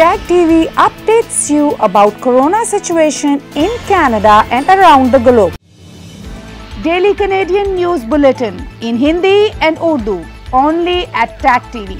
Tag TV updates you about corona situation in Canada and around the globe. Daily Canadian News Bulletin in Hindi and Urdu only at Tag TV.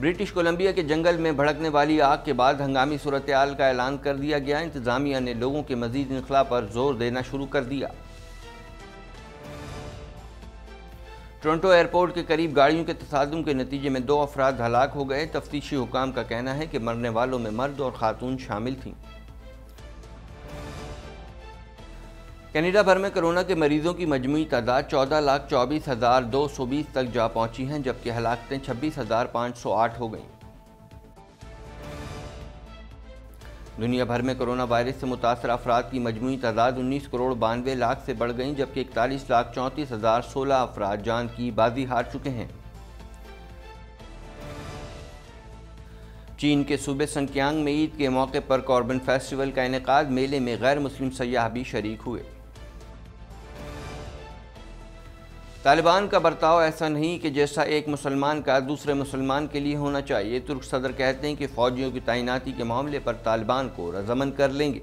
British Columbia के जंगल में भड़कने वाली आग के बाद हंगामी सूरत का ऐलान कर दिया गया इंतजामिया ने लोगों के मजीद इनखला पर जोर देना शुरू कर दिया टोरंटो एयरपोर्ट के करीब गाड़ियों के तसादम के नतीजे में दो अफराद हलाक हो गए तफ्तीशी हुकाम का कहना है कि मरने वालों में मर्द और ख़ातून शामिल थीं कैनेडा भर में कोरोना के मरीजों की मजमू तादाद चौदह लाख चौबीस हज़ार दो सौ बीस तक जा पहुंची हैं जबकि हलाकतें छब्बीस हज़ार पाँच सौ आठ हो गईं दुनिया भर में कोरोना वायरस से मुतासर अफराद की मजमू तादाद उन्नीस करोड़ बानवे लाख से बढ़ गई जबकि इकतालीस लाख चौंतीस हज़ार सोलह अफराद जान की बाजी हार चुके हैं चीन के सूबे संकियांग में ईद के मौके पर कॉर्बन फेस्टिवल का इनका मेले में गैर मुस्लिम सयाह भी शरीक हुए तालिबान का बर्ताव ऐसा नहीं कि जैसा एक मुसलमान का दूसरे मुसलमान के लिए होना चाहिए तुर्क सदर कहते हैं कि फ़ौजियों की तैनाती के मामले पर तालिबान को रजामंद कर लेंगे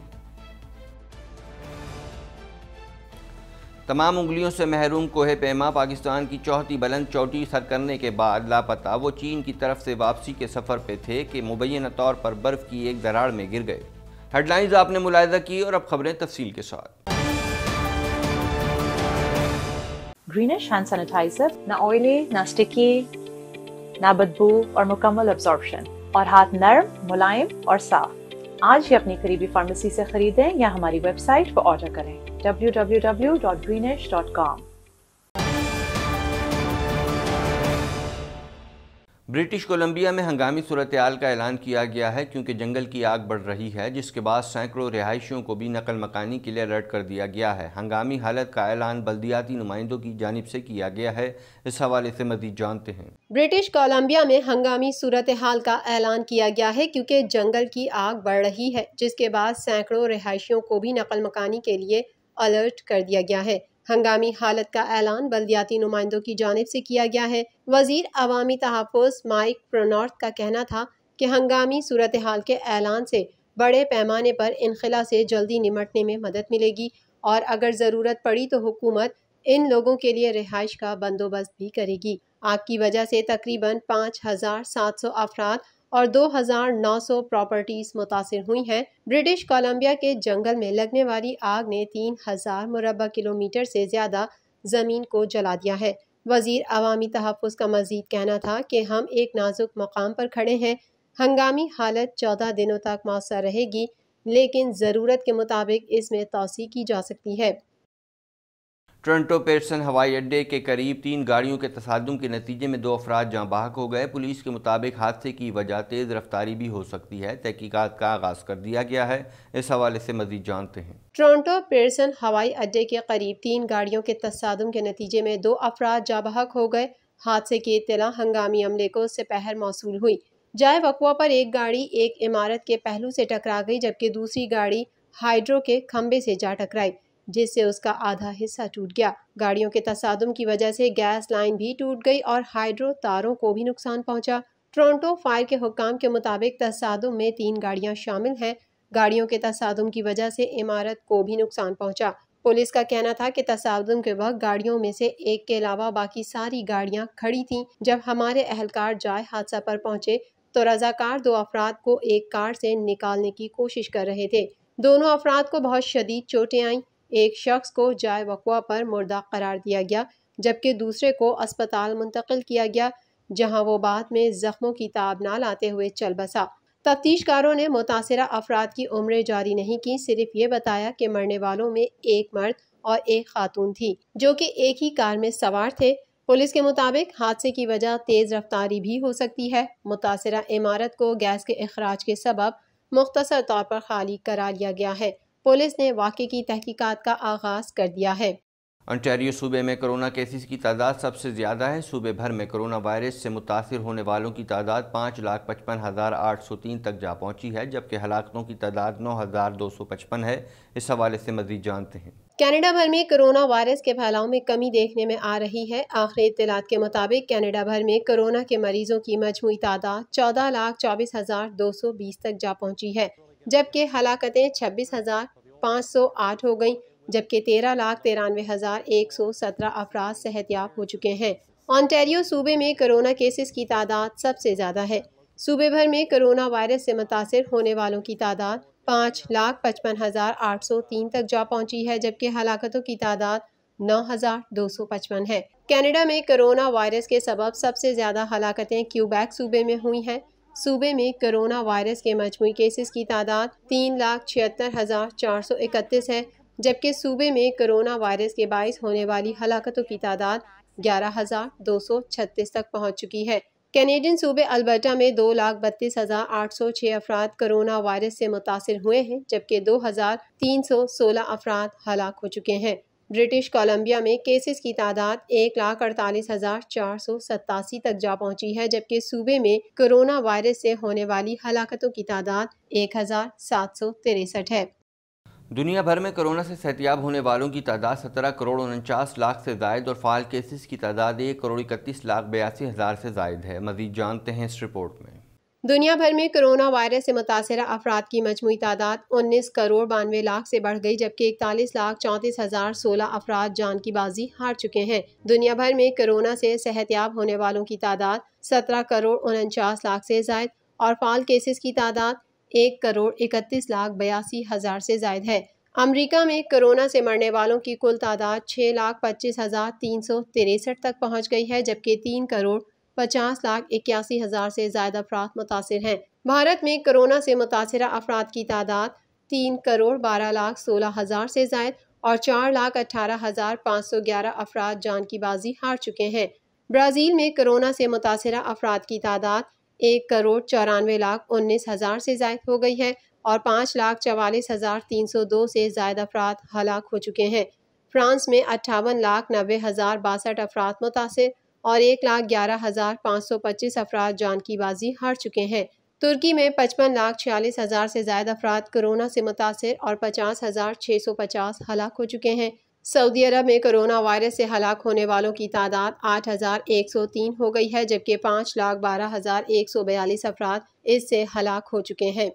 तमाम उंगलियों से महरूम कोहे पैमा पाकिस्तान की चौथी बुलंद चोटी सर करने के बाद लापता वो चीन की तरफ से वापसी के सफ़र पे थे कि मुबैना तौर पर बर्फ़ की एक दरार में गिर गए हेडलाइंस आपने मुलायदा की और अब खबरें तफसील के साथ greenish hand सैनिटाइजर ना oily, ना स्टिकी ना बदबू और मुकम्मल absorption और हाथ नर्म मुलायम और साफ आज ही अपनी करीबी फार्मेसी से खरीदें या हमारी वेबसाइट पर ऑर्डर करें www.greenish.com ब्रिटिश कोलंबिया में हंगामी सूरत का ऐलान किया गया है क्योंकि जंगल की आग बढ़ रही है जिसके बाद सैकड़ों रिहायशियों को भी नकल मकानी के लिए अलर्ट कर दिया गया है हंगामी हालत का ऐलान बल्दियाती नुमाइंदों की जानब से किया गया है इस हवाले से मजीद जानते हैं ब्रिटिश कोलंबिया में हंगामी सूरत हाल का ऐलान किया गया है क्योंकि जंगल की आग बढ़ रही है जिसके बाद सैकड़ों रिहायशियों को भी नकल मकानी के लिए अलर्ट कर दिया गया है हंगामी हालत का ऐलान बल्दियाती नुमाइंदों की जानब से किया गया है वजीर अवामी तहफ़ माइक प्रोनॉर्थ का कहना था कि हंगामी सूरत हाल के ऐलान से बड़े पैमाने पर इनखला से जल्दी निमटने में मदद मिलेगी और अगर ज़रूरत पड़ी तो हुकूमत इन लोगों के लिए रिहाइश का बंदोबस्त भी करेगी आग की वजह से तकरीबन पाँच हज़ार सात सौ अफराद और 2,900 प्रॉपर्टीज मुतासर हुई हैं ब्रिटिश कोलंबिया के जंगल में लगने वाली आग ने 3,000 मुरबा किलोमीटर से ज़्यादा ज़मीन को जला दिया है वजीर अवामी तहफ़ का मजीद कहना था कि हम एक नाजुक मकाम पर खड़े हैं हंगामी हालत चौदह दिनों तक मौसर रहेगी लेकिन ज़रूरत के मुताबिक इसमें तोसी की जा सकती है ट्रंटो पेरसन हवाई अड्डे के करीब तीन गाड़ियों के तसादम के नतीजे में दो अफराद जहाँ बाहक हो गए पुलिस के मुताबिक हादसे की वजह तेज़ रफ्तारी भी हो सकती है तहकीकत का आगाज़ कर दिया गया है इस हवाले से मजीद जानते हैं ट्रंटो पेरसन हवाई अड्डे के करीब तीन गाड़ियों के तसादम के नतीजे में दो अफराद जहाँ बाहक हो गए हादसे की इतला हंगामी अमले को सपहर मौसू हुई जाए वकुआ पर एक गाड़ी एक इमारत के पहलू से टकरा गई जबकि दूसरी गाड़ी हाइड्रो के खंबे से जा टकराई जिससे उसका आधा हिस्सा टूट गया गाड़ियों के तसादम की वजह से गैस लाइन भी टूट गई और हाइड्रो तारों को भी नुकसान पहुंचा टोरंटो फायर के हुक्म के मुताबिक तसादम में तीन गाड़ियां शामिल हैं गाड़ियों के तसादम की वजह से इमारत को भी नुकसान पहुंचा पुलिस का कहना था कि तसादम के वक्त गाड़ियों में से एक के अलावा बाकी सारी गाड़ियाँ खड़ी थी जब हमारे अहलकार जाए हादसा पर पहुंचे तो रजाकार दो अफराद को एक कार से निकालने की कोशिश कर रहे थे दोनों अफराद को बहुत शदीद चोटें आईं एक शख्स को जाय वकुआ पर मुर्दा करार दिया गया जबकि दूसरे को अस्पताल मुंतकिल किया गया जहां वो बाद में जख्मों की ताब ना लाते हुए चल बसा तफ्तीशकारों ने मुतासर अफराद की उम्रें जारी नहीं की सिर्फ ये बताया कि मरने वालों में एक मर्द और एक खातून थी जो कि एक ही कार में सवार थे पुलिस के मुताबिक हादसे की वजह तेज़ रफ्तारी भी हो सकती है मुतासर इमारत को गैस के अखराज के सबब मुख्तर तौर पर खाली करा लिया गया है पुलिस ने वाक़े की तहकीकात का आगाज़ कर दिया है अंटेरियो सूबे में कोरोना केसेस की तादाद सबसे ज़्यादा है सूबे भर में कोरोना वायरस से मुतासर होने वालों की तादाद पाँच लाख पचपन हज़ार आठ सौ तीन तक जा पहुंची है जबकि हलाकतों की तादाद नौ हज़ार दो सौ पचपन है इस हवाले से मजीद जानते हैं कनाडा भर में कोरोना वायरस के फैलाव में कमी देखने में आ रही है आखिरी इतलात के मुताबिक कनाडा भर में कोरोना के मरीजों की मजमू तादाद चौदह लाख चौबीस हज़ार दो सौ बीस तक जा पहुंची है जबकि हलाकतें छब्बीस हज़ार पाँच सौ आठ हो गई जबकि तेरह लाख तिरानवे हज़ार एक सौ सत्रह सेहत सेहतियाब हो चुके हैं ऑन्टेरियो सूबे में कोरोना केसेस की तादाद सबसे ज़्यादा है सूबे भर में कोरोना वायरस से मुतासर होने वालों की तादाद पाँच लाख पचपन हज़ार आठ सौ तीन तक जा पहुंची है जबकि हलाकतों की तादाद नौ हज़ार दो सौ पचपन है कनाडा में कोरोना वायरस के सबब सबसे ज़्यादा हलाकतें क्यूबैक सूबे में हुई हैं सूबे में कोरोना वायरस के मजमू केसेस की तादाद तीन लाख छिहत्तर हज़ार चार सौ इकतीस है जबकि सूबे में कोरोना वायरस के बायस होने वाली हलाकतों की तादाद ग्यारह हज़ार दो सौ छत्तीस तक पहुँच चुकी है कैनेडियन सूबे अल्बर्टा में दो लाख बत्तीस हज़ार आठ सौ छः अफराद कोरोना वायरस से मुतासर हुए हैं जबकि दो हज़ार तीन सौ सोलह अफराद हलाक हो चुके हैं ब्रिटिश कोलंबिया में केसेस की तादाद एक लाख अड़तालीस हज़ार चार सौ सतासी तक जा पहुंची है जबकि सूबे में कोरोना वायरस से होने वाली हलाकतों की तादाद एक हज़ार सात सौ तिरसठ है दुनिया भर में कोरोना से सहतियाब होने वालों की तादाद सत्रह करोड़ उनचास लाख से जायद और फाल केसेस की तादाद एक करोड़ इकतीस लाख बयासी हज़ार से जायद है मजीद जानते हैं इस रिपोर्ट में दुनिया भर में कोरोना वायरस से मुतासर अफराद की मजमू तादाद उन्नीस करोड़ बानवे लाख से बढ़ गई जबकि इकतालीस लाख चौंतीस हज़ार सोलह अफराद जान की बाजी हार चुके हैं दुनिया भर में कोरोना से सेहतियाब होने वालों की तादाद सत्रह करोड़ उनचास लाख से जायद और फाल केसेस की तादाद एक करोड़ इकतीस लाख बयासी हज़ार से जायद है अमरीका में कोरोना से मरने वालों की कुल तादाद छः लाख पच्चीस हज़ार तीन सौ तिरसठ तक पहुँच गई है जबकि तीन करोड़ पचास लाख इक्यासी हज़ार से ज़्यादा अफराद मुतासर हैं भारत में कोरोना से मुतासर अफराद की तादाद तीन करोड़ बारह लाख सोलह हज़ार से जायद और चार लाख अठारह हज़ार पाँच सौ ग्यारह अफराद जान की बाजी हार चुके हैं ब्राज़ील में कोरोना से मुतासर अफराद की तादाद एक करोड़ चौरानवे लाख उन्नीस हज़ार से जायद हो गई है और पाँच लाख चवालीस हज़ार तीन सौ दो से जायद अफराद हलाक हो चुके हैं फ्रांस में अट्ठावन लाख नबे हज़ार बासठ अफराद मुतासर और एक लाख ग्यारह हज़ार पाँच सौ पच्चीस अफराद जान की बाजी हार चुके हैं तुर्की में पचपन लाख छियालीस हज़ार से ज्यादा अफराद कोरोना से मुतासर और पचास हज़ार छः सौ पचास हलाक हो चुके हैं सऊदी अरब में कोरोना वायरस से हलाक होने वालों की तादाद आठ हज़ार एक सौ तीन हो गई है जबकि पाँच लाख बारह हज़ार एक सौ बयालीस अफराद इससे हलाक हो चुके हैं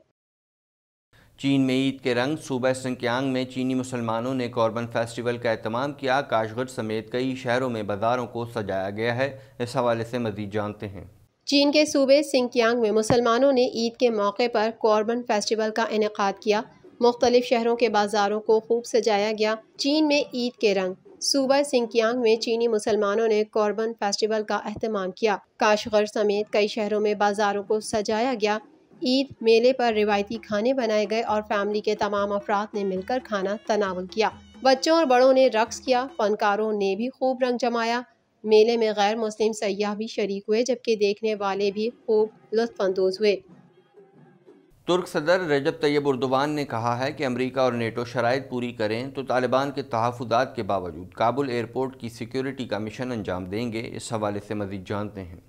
चीन में ईद के रंग सूबह संक्यांग में चीनी मुसलमानों ने कॉर्बन फेस्टिवल का अहतमाम किया काशगढ़ समेत कई शहरों में बाजारों को सजाया गया है इस हवाले से मजीद जानते हैं चीन के सूबे सिंकियांग में मुसलमानों ने ईद के मौके पर कॉर्बन फेस्टिवल का इनका किया मुख्तलिफ शहरों के बाजारों को खूब सजाया गया चीन में ईद के रंग सूबह सिंकियांग में चीनी मुसलमानों ने कॉर्बन फेस्टिवल का अहतमाम किया काशगर समेत कई शहरों में बाजारों को सजाया गया ईद मेले पर रिवायती खाने बनाए गए और फैमिली के तमाम अफराद ने मिलकर खाना तनावल किया बच्चों और बड़ों ने रक्स किया फनकारों ने भी खूब रंग जमाया मेले में गैर मुस्लिम सयाह भी शरीक हुए जबकि देखने वाले भी खूब लुत्फानंदोज हुए तुर्क सदर रजब तैयब उर्दवान ने कहा है कि अमेरिका और नेटो शराइ पूरी करें तो तालिबान के तहफात के बावजूद काबुल एयरपोर्ट की सिक्योरिटी का मिशन अंजाम देंगे इस हवाले से मजीद जानते हैं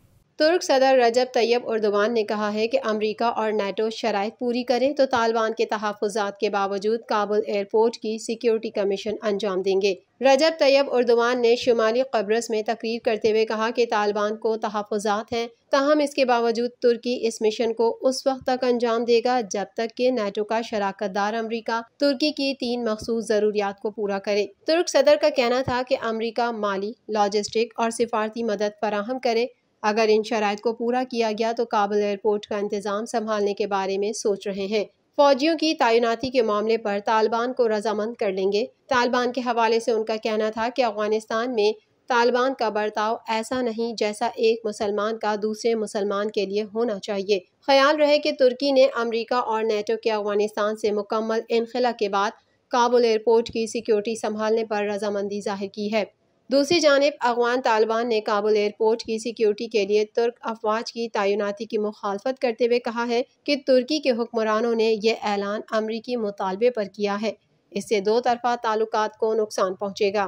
तुर्क सदर रजब तैयब उर्दवान ने कहा है कि अमरीका और नैटो शराय पूरी करें तो तालिबान के तहफात के बावजूद काबुल एयरपोर्ट की सिक्योरिटी कमीशन अंजाम देंगे रजब तैयब उर्दवान ने शुमाली कब्रस में तकरीर करते हुए कहा कि तालिबान को तहफात हैं ताहम इसके बावजूद तुर्की इस मिशन को उस वक्त तक अंजाम देगा जब तक कि नैटो का शराकत दार अमरीका तुर्की की तीन मखसूस ज़रूरियात को पूरा करे तुर्क सदर का कहना था कि अमरीका माली लॉजिस्टिक और सिफारती मदद फराहम करे अगर इन शराब को पूरा किया गया तो काबुल एयरपोर्ट का इंतज़ाम संभालने के बारे में सोच रहे हैं फौजियों की तैनाती के मामले पर तालिबान को रजामंद कर लेंगे तालिबान के हवाले से उनका कहना था कि अफगानिस्तान में तालिबान का बर्ताव ऐसा नहीं जैसा एक मुसलमान का दूसरे मुसलमान के लिए होना चाहिए ख्याल रहे कि तुर्की ने अमेरिका और नेटो के अफगानिस्तान से मुकम्मल इनखला के बाद काबुल एयरपोर्ट की सिक्योरिटी संभालने पर रजामंदी जाहिर की है दूसरी जानब अफगान तालिबान ने काबुल एयरपोर्ट की सिक्योरिटी के लिए तुर्क अफवाज की तैनाती की मुखालफत करते हुए कहा है कि तुर्की के हुक्मरानों ने यह ऐलान अमरीकी मुतालबे पर किया है इससे दो तरफा ताल्लुक को नुकसान पहुँचेगा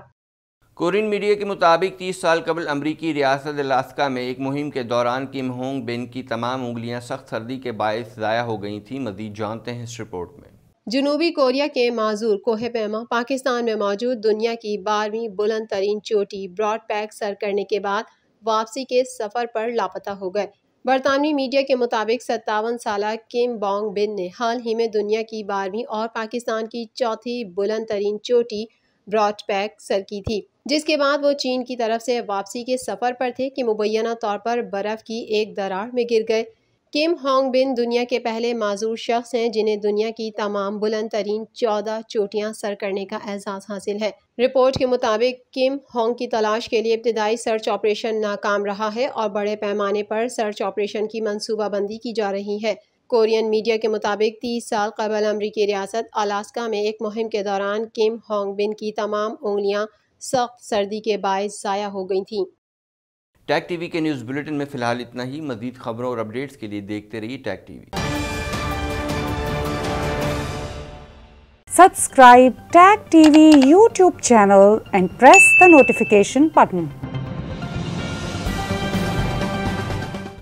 कोरियन मीडिया के मुताबिक 30 साल कबल अमरीकी रियासत अलास्का में एक मुहिम के दौरान किम होंग बिन की तमाम उंगलियां सख्त सर्दी के बायस ज़ाया हो गई थी मजीद जानते हैं इस रिपोर्ट में जनूबी कोरिया के माजूर कोह पैमा पाकिस्तान में मौजूद दुनिया की बारहवीं बुलंद तरीन चोटी ब्रॉड पैक सर करने के बाद वापसी के सफ़र पर लापता हो गए बरतानवी मीडिया के मुताबिक सत्तावन साल किम बोंग बिन ने हाल ही में दुनिया की बारहवीं और पाकिस्तान की चौथी बुलंद तरीन चोटी ब्रॉड पैक सर की थी जिसके बाद वो चीन की तरफ से वापसी के सफ़र पर थे कि मुबैना तौर पर बर्फ़ की एक दरार में गिर गए किम हॉन्ग बिन दुनिया के पहले माजूर शख्स हैं जिन्हें दुनिया की तमाम बुलंद तरीन चौदह चोटियाँ सर करने का एहसास हासिल है रिपोर्ट के मुताबिक किम होंग की तलाश के लिए इब्तदाई सर्च ऑपरेशन नाकाम रहा है और बड़े पैमाने पर सर्च ऑपरेशन की मनसूबाबंदी की जा रही है कोरियन मीडिया के मुताबिक तीस साल कबल अमरीकी रियासत अलास्का में एक मुहिम के दौरान किम हॉन्ग बिन की तमाम उंगलियाँ सख्त सर्दी के बायस ज़ाया हो गई थी टैग टीवी के न्यूज़ बुलेटिन में फ़िलहाल इतना ही मजीद खबरों और अपडेट्स के लिए देखते रहिए Tag TV subscribe Tag TV YouTube channel and press the notification button